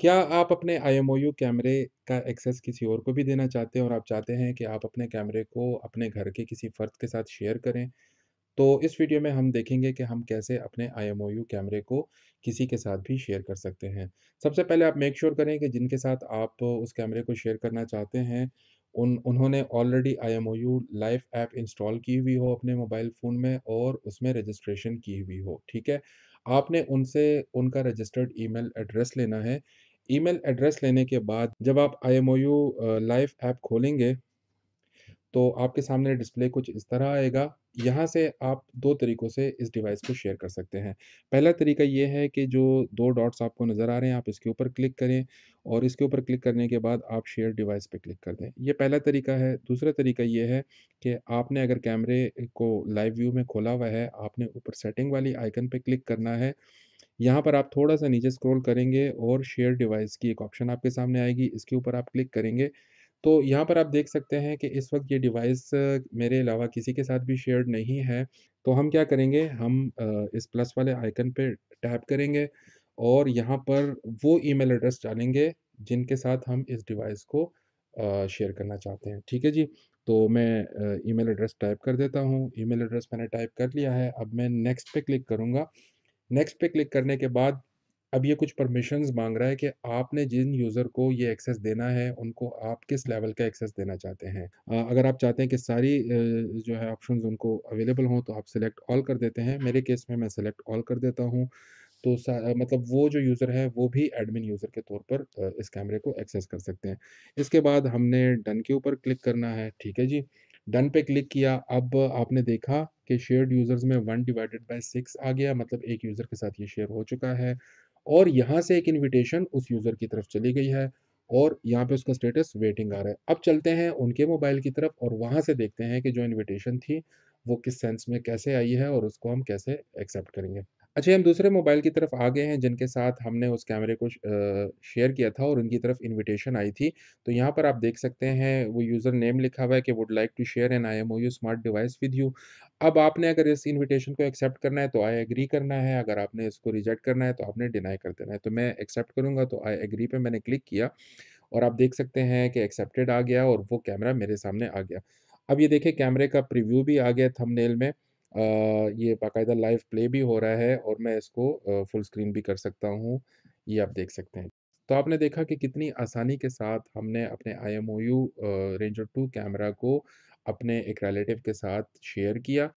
क्या आप अपने यू कैमरे का एक्सेस किसी और को भी देना चाहते हैं और आप चाहते हैं कि आप अपने कैमरे को अपने घर के किसी फ़र्द के साथ शेयर करें तो इस वीडियो में हम देखेंगे कि हम कैसे अपने यू कैमरे को किसी के साथ भी शेयर कर सकते हैं सबसे पहले आप मेक श्योर करें कि जिनके साथ आप उस कैमरे को शेयर करना चाहते हैं उन उन्होंने already I M O U live app install की हुई हो अपने मोबाइल फ़ोन में और उसमें रजिस्ट्रेशन की हुई हो ठीक है आपने उनसे उनका रजिस्टर्ड ईमेल एड्रेस लेना है ईमेल एड्रेस लेने के बाद जब आप I M O U live app खोलेंगे तो आपके सामने डिस्प्ले कुछ इस तरह आएगा यहाँ से आप दो तरीक़ों से इस डिवाइस को शेयर कर सकते हैं पहला तरीका ये है कि जो दो डॉट्स आपको नज़र आ रहे हैं आप इसके ऊपर क्लिक करें और इसके ऊपर क्लिक करने के बाद आप शेयर डिवाइस पे क्लिक कर दें ये पहला तरीका है दूसरा तरीका ये है कि आपने अगर कैमरे को लाइव व्यू में खोला हुआ है आपने ऊपर सेटिंग वाली आइकन पर क्लिक करना है यहाँ पर आप थोड़ा सा नीचे स्क्रोल करेंगे और शेयर डिवाइस की एक ऑप्शन आपके सामने आएगी इसके ऊपर आप क्लिक करेंगे तो यहाँ पर आप देख सकते हैं कि इस वक्त ये डिवाइस मेरे अलावा किसी के साथ भी शेयर नहीं है तो हम क्या करेंगे हम इस प्लस वाले आइकन पे टैप करेंगे और यहाँ पर वो ईमेल एड्रेस डालेंगे जिनके साथ हम इस डिवाइस को शेयर करना चाहते हैं ठीक है जी तो मैं ईमेल एड्रेस टाइप कर देता हूँ ईमेल एड्रेस मैंने टाइप कर लिया है अब मैं नेक्स्ट पे क्लिक करूँगा नेक्स्ट पे क्लिक करने के बाद अब ये कुछ परमिशंस मांग रहा है कि आपने जिन यूज़र को ये एक्सेस देना है उनको आप किस लेवल का एक्सेस देना चाहते हैं अगर आप चाहते हैं कि सारी जो है ऑप्शन उनको अवेलेबल हों तो आप सेलेक्ट ऑल कर देते हैं मेरे केस में मैं सेलेक्ट ऑल कर देता हूँ तो मतलब वो जो यूज़र है वो भी एडमिन यूज़र के तौर पर इस कैमरे को एक्सेस कर सकते हैं इसके बाद हमने डन के ऊपर क्लिक करना है ठीक है जी डन पे क्लिक किया अब आपने देखा कि शेयर्ड यूज़र्स में वन डिवाइडेड बाय सिक्स आ गया मतलब एक यूज़र के साथ ये शेयर हो चुका है और यहाँ से एक इन्विटेशन उस यूज़र की तरफ चली गई है और यहाँ पे उसका स्टेटस वेटिंग आ रहा है अब चलते हैं उनके मोबाइल की तरफ और वहाँ से देखते हैं कि जो इन्विटेशन थी वो किस सेंस में कैसे आई है और उसको हम कैसे एक्सेप्ट करेंगे अच्छा हम दूसरे मोबाइल की तरफ आ गए हैं जिनके साथ हमने उस कैमरे को शेयर किया था और उनकी तरफ इनविटेशन आई थी तो यहाँ पर आप देख सकते हैं वो यूज़र नेम लिखा हुआ है कि would like to share an I M O U smart device with you अब आपने अगर इस इनविटेशन को एक्सेप्ट करना है तो आई एग्री करना है अगर आपने इसको रिजेक्ट करना है तो आपने डिनाई कर देना है तो मैं एक्सेप्ट करूँगा तो आई एग्री पे मैंने क्लिक किया और आप देख सकते हैं कि एक्सेप्टेड आ गया और वो कैमरा मेरे सामने आ गया अब ये देखें कैमरे का प्रिव्यू भी आ गया थमनेल में ये बाकायदा लाइव प्ले भी हो रहा है और मैं इसको फुल स्क्रीन भी कर सकता हूँ ये आप देख सकते हैं तो आपने देखा कि कितनी आसानी के साथ हमने अपने I M O U ranger two camera को अपने एक रिलेटिव के साथ शेयर किया